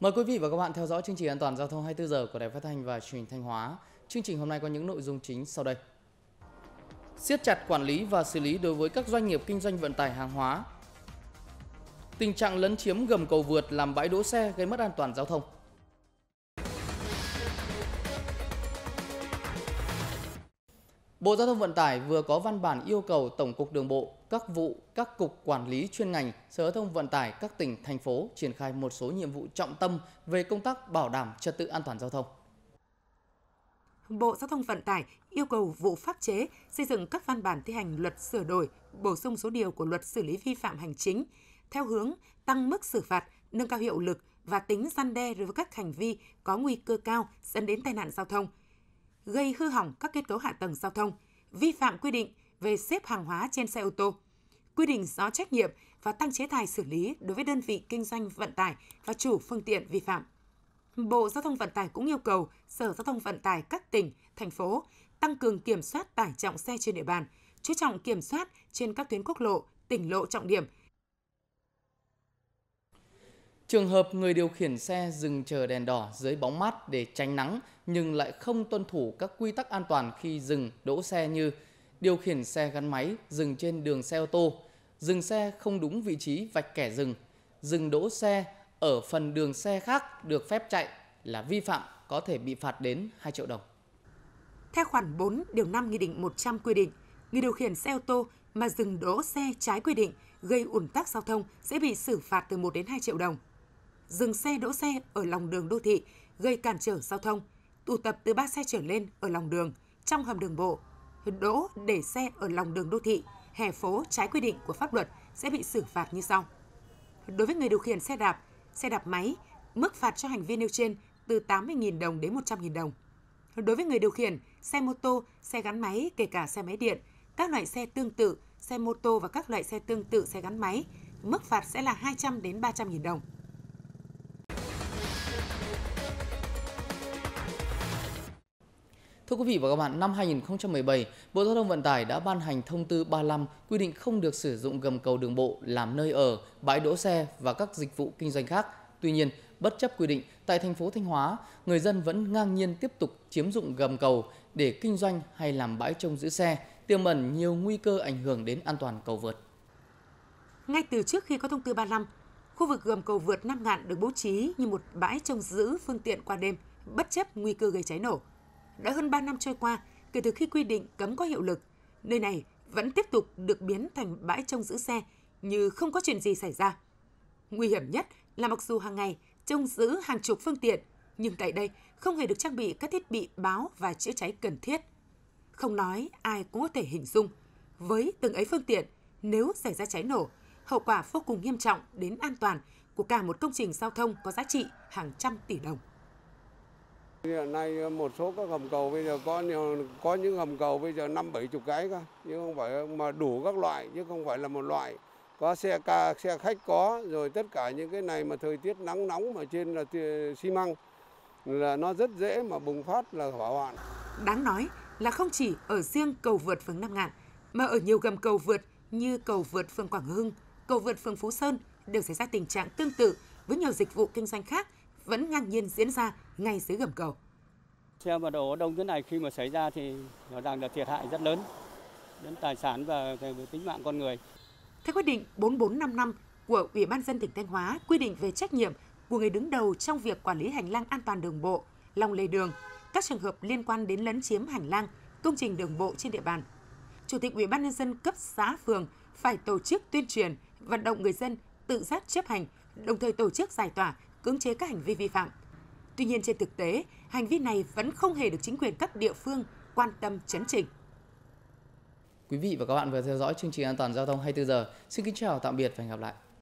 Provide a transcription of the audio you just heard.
Mời quý vị và các bạn theo dõi chương trình An toàn giao thông 24 giờ của Đài Phát thanh và Truyền hình Thanh Hóa. Chương trình hôm nay có những nội dung chính sau đây. Siết chặt quản lý và xử lý đối với các doanh nghiệp kinh doanh vận tải hàng hóa. Tình trạng lấn chiếm gầm cầu vượt làm bãi đỗ xe gây mất an toàn giao thông. Bộ Giao thông Vận tải vừa có văn bản yêu cầu Tổng cục Đường bộ các vụ, các cục quản lý chuyên ngành, Sở thông Vận tải các tỉnh, thành phố triển khai một số nhiệm vụ trọng tâm về công tác bảo đảm trật tự an toàn giao thông. Bộ Giao thông Vận tải yêu cầu vụ pháp chế xây dựng các văn bản thi hành luật sửa đổi, bổ sung số điều của luật xử lý vi phạm hành chính, theo hướng tăng mức xử phạt, nâng cao hiệu lực và tính gian đe đối với các hành vi có nguy cơ cao dẫn đến tai nạn giao thông, gây hư hỏng các kết cấu hạ tầng giao thông, vi phạm quy định về xếp hàng hóa trên xe ô tô, quy định rõ trách nhiệm và tăng chế tài xử lý đối với đơn vị kinh doanh vận tải và chủ phương tiện vi phạm. Bộ Giao thông Vận tải cũng yêu cầu Sở Giao thông Vận tải các tỉnh, thành phố tăng cường kiểm soát tải trọng xe trên địa bàn, chú trọng kiểm soát trên các tuyến quốc lộ, tỉnh lộ trọng điểm. Trường hợp người điều khiển xe dừng chờ đèn đỏ dưới bóng mát để tránh nắng nhưng lại không tuân thủ các quy tắc an toàn khi dừng đỗ xe như điều khiển xe gắn máy dừng trên đường xe ô tô, dừng xe không đúng vị trí vạch kẻ dừng, dừng đỗ xe ở phần đường xe khác được phép chạy là vi phạm có thể bị phạt đến 2 triệu đồng. Theo khoản 4 điều 5 Nghị định 100 quy định, người điều khiển xe ô tô mà dừng đỗ xe trái quy định gây ủn tắc giao thông sẽ bị xử phạt từ 1 đến 2 triệu đồng. Dừng xe đỗ xe ở lòng đường đô thị gây cản trở giao thông, tụ tập từ 3 xe trở lên ở lòng đường, trong hầm đường bộ, đỗ để xe ở lòng đường đô thị, hè phố trái quy định của pháp luật sẽ bị xử phạt như sau. Đối với người điều khiển xe đạp, xe đạp máy, mức phạt cho hành vi nêu trên từ 80.000 đồng đến 100.000 đồng. Đối với người điều khiển xe mô tô, xe gắn máy, kể cả xe máy điện, các loại xe tương tự, xe mô tô và các loại xe tương tự xe gắn máy, mức phạt sẽ là 200 đến 300.000 đồng. Thưa quý vị và các bạn, năm 2017, Bộ Giao thông Vận tải đã ban hành thông tư 35 quy định không được sử dụng gầm cầu đường bộ làm nơi ở, bãi đỗ xe và các dịch vụ kinh doanh khác. Tuy nhiên, bất chấp quy định, tại thành phố Thanh Hóa, người dân vẫn ngang nhiên tiếp tục chiếm dụng gầm cầu để kinh doanh hay làm bãi trông giữ xe, tiềm ẩn nhiều nguy cơ ảnh hưởng đến an toàn cầu vượt. Ngay từ trước khi có thông tư 35, khu vực gầm cầu vượt Nam Ngạn được bố trí như một bãi trông giữ phương tiện qua đêm, bất chấp nguy cơ gây cháy nổ đã hơn 3 năm trôi qua kể từ khi quy định cấm có hiệu lực, nơi này vẫn tiếp tục được biến thành bãi trông giữ xe như không có chuyện gì xảy ra. Nguy hiểm nhất là mặc dù hàng ngày trông giữ hàng chục phương tiện, nhưng tại đây không hề được trang bị các thiết bị báo và chữa cháy cần thiết. Không nói ai cũng có thể hình dung, với từng ấy phương tiện, nếu xảy ra cháy nổ, hậu quả vô cùng nghiêm trọng đến an toàn của cả một công trình giao thông có giá trị hàng trăm tỷ đồng. Hiện nay ờ, một số các hầm cầu bây giờ có nhiều có những hầm cầu bây giờ năm bảy chục cái cơ, nhưng không phải mà đủ các loại chứ không phải là một loại. Có xe ca, xe khách có, rồi tất cả những cái này mà thời tiết nắng nóng mà trên là xi măng là nó rất dễ mà bùng phát là hỏa hoạn. Đáng nói là không chỉ ở riêng cầu vượt phường Nam Ngạn mà ở nhiều gầm cầu vượt như cầu vượt phường Quảng Hưng, cầu vượt phường Phú Sơn đều xảy ra tình trạng tương tự với nhiều dịch vụ kinh doanh khác vẫn ngang nhiên diễn ra ngay dưới gầm cầu. Xe mà đổ đông thế này khi mà xảy ra thì rõ ràng là thiệt hại rất lớn đến tài sản và tính mạng con người. Theo quyết định 4455 của Ủy ban dân tỉnh Thanh Hóa quy định về trách nhiệm của người đứng đầu trong việc quản lý hành lang an toàn đường bộ, lòng lề đường, các trường hợp liên quan đến lấn chiếm hành lang, công trình đường bộ trên địa bàn. Chủ tịch Ủy ban nhân dân cấp xã phường phải tổ chức tuyên truyền, vận động người dân tự giác chấp hành, đồng thời tổ chức giải tỏa cưỡng chế các hành vi vi phạm. Tuy nhiên trên thực tế, hành vi này vẫn không hề được chính quyền các địa phương quan tâm chấn chỉnh. Quý vị và các bạn vừa theo dõi chương trình An toàn giao thông 24 giờ. Xin kính chào tạm biệt và hẹn gặp lại.